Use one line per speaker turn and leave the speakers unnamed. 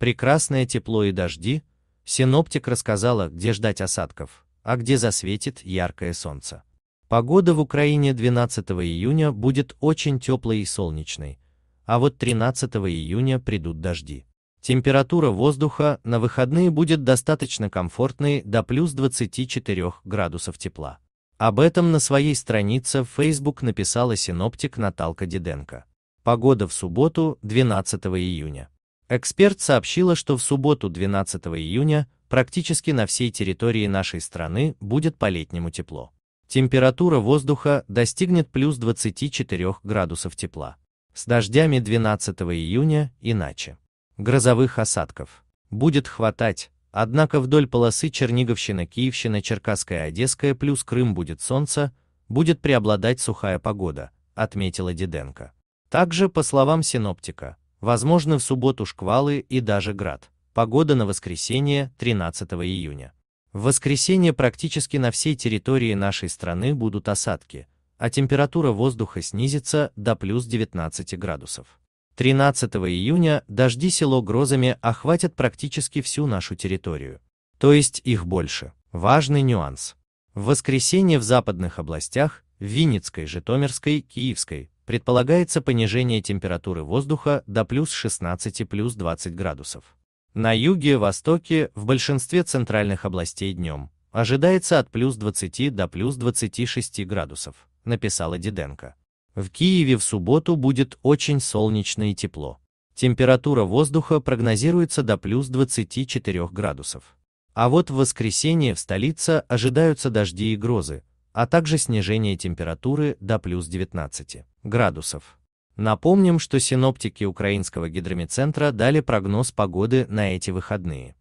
прекрасное тепло и дожди, синоптик рассказала, где ждать осадков, а где засветит яркое солнце. Погода в Украине 12 июня будет очень теплой и солнечной, а вот 13 июня придут дожди. Температура воздуха на выходные будет достаточно комфортной до плюс 24 градусов тепла. Об этом на своей странице в Facebook написала синоптик Наталка Диденко. Погода в субботу 12 июня. Эксперт сообщила, что в субботу 12 июня практически на всей территории нашей страны будет по-летнему тепло. Температура воздуха достигнет плюс 24 градусов тепла. С дождями 12 июня иначе. Грозовых осадков будет хватать, однако вдоль полосы Черниговщина, Киевщина, Черкасская, Одесская плюс Крым будет солнце, будет преобладать сухая погода, отметила Диденко. Также, по словам синоптика, Возможны в субботу шквалы и даже град. Погода на воскресенье, 13 июня. В воскресенье практически на всей территории нашей страны будут осадки, а температура воздуха снизится до плюс 19 градусов. 13 июня дожди село грозами охватят практически всю нашу территорию. То есть их больше. Важный нюанс. В воскресенье в западных областях, в Винницкой, Житомирской, Киевской, предполагается понижение температуры воздуха до плюс 16 плюс 20 градусов. На юге и востоке в большинстве центральных областей днем ожидается от плюс 20 до плюс 26 градусов, написала Диденко. В Киеве в субботу будет очень солнечно и тепло. Температура воздуха прогнозируется до плюс 24 градусов. А вот в воскресенье в столице ожидаются дожди и грозы, а также снижение температуры до плюс 19 градусов. Напомним, что синоптики Украинского гидромедцентра дали прогноз погоды на эти выходные.